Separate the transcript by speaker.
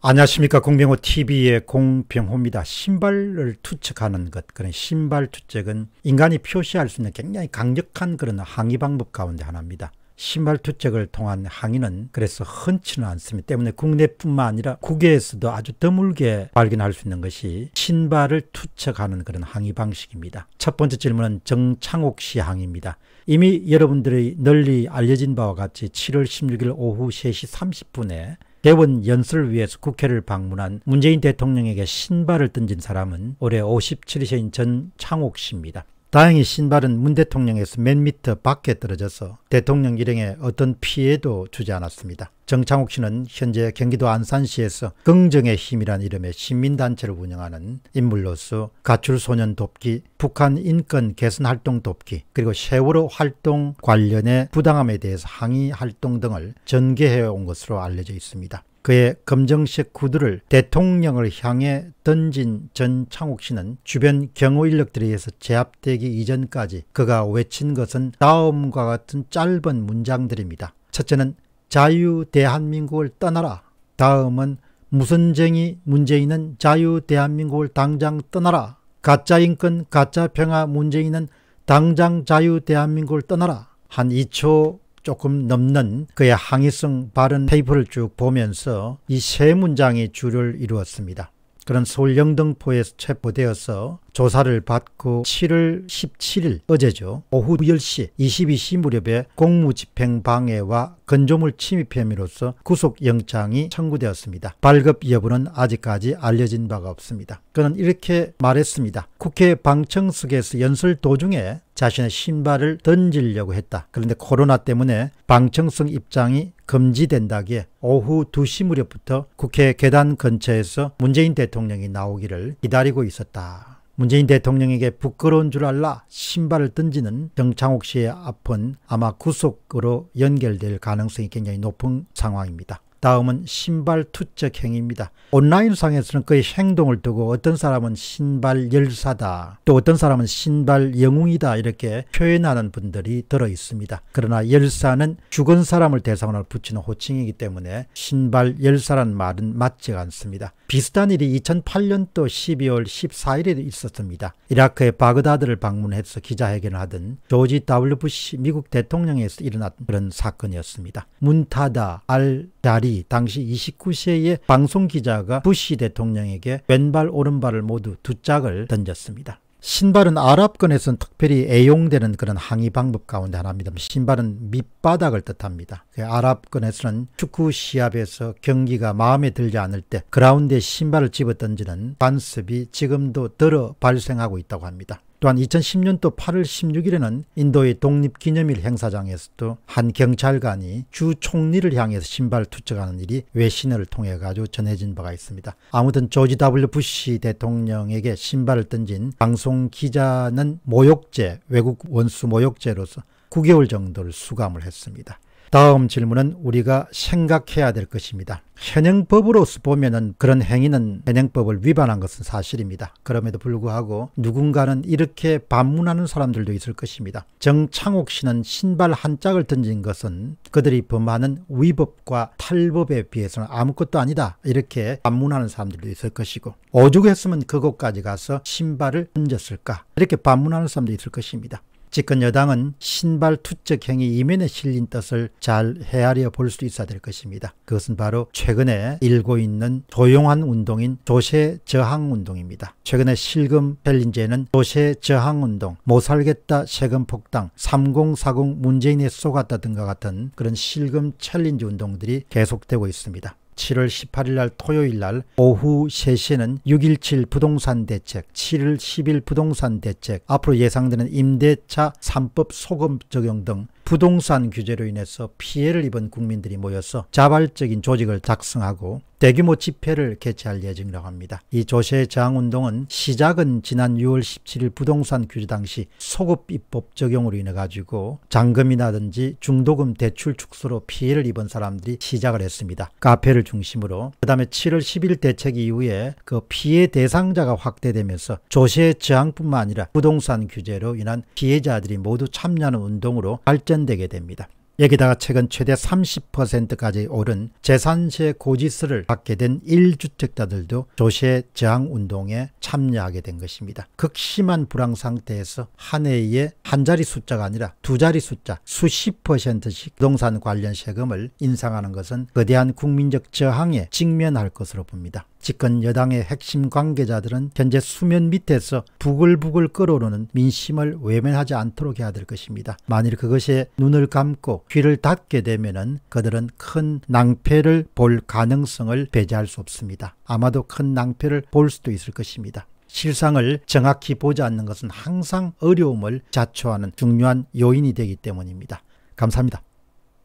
Speaker 1: 안녕하십니까 공병호TV의 공병호입니다. 신발을 투척하는 것 그런 신발 투척은 인간이 표시할 수 있는 굉장히 강력한 그런 항의 방법 가운데 하나입니다. 신발 투척을 통한 항의는 그래서 흔치는 않습니다. 때문에 국내뿐만 아니라 국외에서도 아주 드물게 발견할 수 있는 것이 신발을 투척하는 그런 항의 방식입니다. 첫 번째 질문은 정창옥 씨 항의입니다. 이미 여러분들이 널리 알려진 바와 같이 7월 16일 오후 3시 30분에 대원 연설을 위해서 국회를 방문한 문재인 대통령에게 신발을 던진 사람은 올해 57세인 전 창옥 씨입니다. 다행히 신발은 문 대통령에서 몇 미터 밖에 떨어져서 대통령 일행에 어떤 피해도 주지 않았습니다. 정창욱 씨는 현재 경기도 안산시에서 긍정의 힘이란 이름의 시민단체를 운영하는 인물로서 가출소년 돕기, 북한 인권 개선활동 돕기, 그리고 세월호 활동 관련의 부당함에 대해서 항의 활동 등을 전개해 온 것으로 알려져 있습니다. 그의 검정색 구두를 대통령을 향해 던진 전창욱 씨는 주변 경호 인력들에 의해서 제압되기 이전까지 그가 외친 것은 다음과 같은 짧은 문장들입니다. 첫째는 자유 대한민국을 떠나라. 다음은 무선쟁이 문재인은 자유 대한민국을 당장 떠나라. 가짜 인권 가짜 평화 문재인은 당장 자유 대한민국을 떠나라. 한 2초 조금 넘는 그의 항의성 발언 페이퍼를 쭉 보면서 이 세 문장이 주를 이루었습니다. 그런 서울 영등포에서 체포되어서 조사를 받고 7월 17일 어제죠. 오후 10시 22시 무렵에 공무집행방해와 건조물 침입 혐의로서 구속영장이 청구되었습니다. 발급 여부는 아직까지 알려진 바가 없습니다. 그는 이렇게 말했습니다. 국회 방청석에서 연설 도중에 자신의 신발을 던지려고 했다. 그런데 코로나 때문에 방청석 입장이 금지된다기에 오후 2시 무렵부터 국회 계단 근처에서 문재인 대통령이 나오기를 기다리고 있었다. 문재인 대통령에게 부끄러운 줄 알라 신발을 던지는 정창욱 씨의 앞은 아마 구속으로 연결될 가능성이 굉장히 높은 상황입니다. 다음은 신발 투척 행위입니다. 온라인상에서는 그의 행동을 두고 어떤 사람은 신발 열사다 또 어떤 사람은 신발 영웅이다 이렇게 표현하는 분들이 들어 있습니다. 그러나 열사는 죽은 사람을 대상으로 붙이는 호칭이기 때문에 신발 열사란 말은 맞지 않습니다. 비슷한 일이 2008년도 12월 14일에 있었습니다. 이라크의 바그다드를 방문해서 기자회견을 하던 조지 W. 부시 미국 대통령에서 일어난 그런 사건이었습니다. 문타다 알 다리 리 당시 29세의 방송 기자가 부시 대통령에게 왼발 오른발을 모두 두 짝을 던졌습니다. 신발은 아랍권에서는 특별히 애용되는 그런 항의 방법 가운데 하나입니다. 신발은 밑바닥을 뜻합니다. 그 아랍권에서는 축구 시합에서 경기가 마음에 들지 않을 때 그라운드에 신발을 집어 던지는 관습이 지금도 더러 발생하고 있다고 합니다. 또한 2010년도 8월 16일에는 인도의 독립기념일 행사장에서도 한 경찰관이 주 총리를 향해서 신발 투척하는 일이 외신을 통해 가지고 전해진 바가 있습니다. 아무튼 조지 W. 부시 대통령에게 신발을 던진 방송 기자는 모욕죄, 외국 원수 모욕죄로서 9개월 정도를 수감을 했습니다. 다음 질문은 우리가 생각해야 될 것입니다. 현행법으로서 보면은 그런 행위는 현행법을 위반한 것은 사실입니다. 그럼에도 불구하고 누군가는 이렇게 반문하는 사람들도 있을 것입니다. 정창옥 씨는 신발 한 짝을 던진 것은 그들이 범하는 위법과 탈법에 비해서는 아무것도 아니다. 이렇게 반문하는 사람들도 있을 것이고 오죽했으면 그곳까지 가서 신발을 던졌을까? 이렇게 반문하는 사람도 있을 것입니다. 집권 여당은 신발 투척 행위 이면에 실린 뜻을 잘 헤아려 볼 수 있어야 될 것입니다. 그것은 바로 최근에 일고 있는 조용한 운동인 도시의 저항 운동입니다. 최근에 실금 챌린제는 도시의 저항 운동, 모 살겠다 세금 폭당, 3040 문재인에 속았다 등과 같은 그런 실금 챌린지 운동들이 계속되고 있습니다. 7월 18일 날 토요일 날 오후 3시에는 6.17 부동산 대책, 7월 10일 부동산 대책, 앞으로 예상되는 임대차 3법 소금 적용 등 부동산 규제로 인해서 피해를 입은 국민들이 모여서 자발적인 조직을 작성하고 대규모 집회를 개최할 예정이라고 합니다. 이 조세 저항운동은 시작은 지난 6월 17일 부동산 규제 당시 소급 입법 적용으로 인해 가지고 잔금이라든지 중도금 대출 축소로 피해를 입은 사람들이 시작을 했습니다. 카페를 중심으로 그 다음에 7월 10일 대책 이후에 그 피해 대상자가 확대되면서 조세 저항뿐만 아니라 부동산 규제로 인한 피해자들이 모두 참여하는 운동으로 발전되게 됩니다. 여기다가 최근 최대 30%까지 오른 재산세 고지서를 받게 된 1주택자들도 조세 저항운동에 참여하게 된 것입니다. 극심한 불황상태에서 한 해에 한 자리 숫자가 아니라 두 자리 숫자 수십 퍼센트씩 부동산 관련 세금을 인상하는 것은 거대한 국민적 저항에 직면할 것으로 봅니다. 집권 여당의 핵심 관계자들은 현재 수면 밑에서 부글부글 끓어오르는 민심을 외면하지 않도록 해야 될 것입니다. 만일 그것에 눈을 감고 귀를 닫게 되면 그들은 큰 낭패를 볼 가능성을 배제할 수 없습니다. 아마도 큰 낭패를 볼 수도 있을 것입니다. 실상을 정확히 보지 않는 것은 항상 어려움을 자초하는 중요한 요인이 되기 때문입니다. 감사합니다.